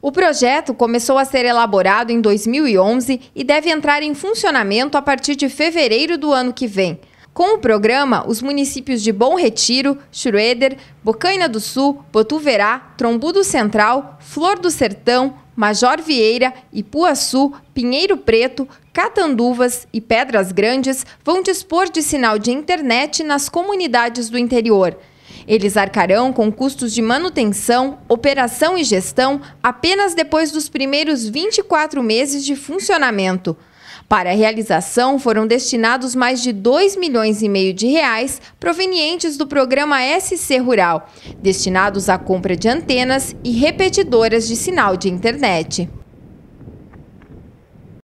O projeto começou a ser elaborado em 2011 e deve entrar em funcionamento a partir de fevereiro do ano que vem. Com o programa, os municípios de Bom Retiro, Schroeder, Bocaina do Sul, Botuverá, Trombudo Central, Flor do Sertão, Major Vieira, Ipuaçu, Pinheiro Preto, Catanduvas e Pedras Grandes vão dispor de sinal de internet nas comunidades do interior. Eles arcarão com custos de manutenção, operação e gestão apenas depois dos primeiros 24 meses de funcionamento. Para a realização foram destinados mais de 2 milhões e meio de reais provenientes do programa SC Rural, destinados à compra de antenas e repetidoras de sinal de internet.